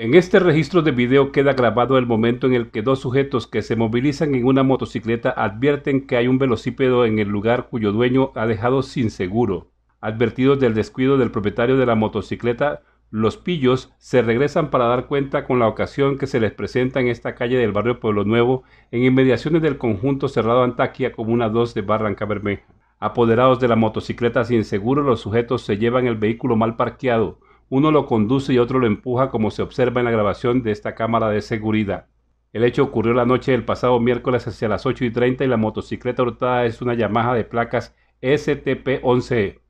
En este registro de video queda grabado el momento en el que dos sujetos que se movilizan en una motocicleta advierten que hay un velocípedo en el lugar cuyo dueño ha dejado sin seguro. Advertidos del descuido del propietario de la motocicleta, los pillos se regresan para dar cuenta con la ocasión que se les presenta en esta calle del barrio Pueblo Nuevo, en inmediaciones del conjunto cerrado Antaquia, Comuna 2 de Barranca Bermeja. Apoderados de la motocicleta sin seguro, los sujetos se llevan el vehículo mal parqueado, uno lo conduce y otro lo empuja como se observa en la grabación de esta cámara de seguridad. El hecho ocurrió la noche del pasado miércoles hacia las 8 y 30 y la motocicleta hurtada es una Yamaha de placas STP-11E.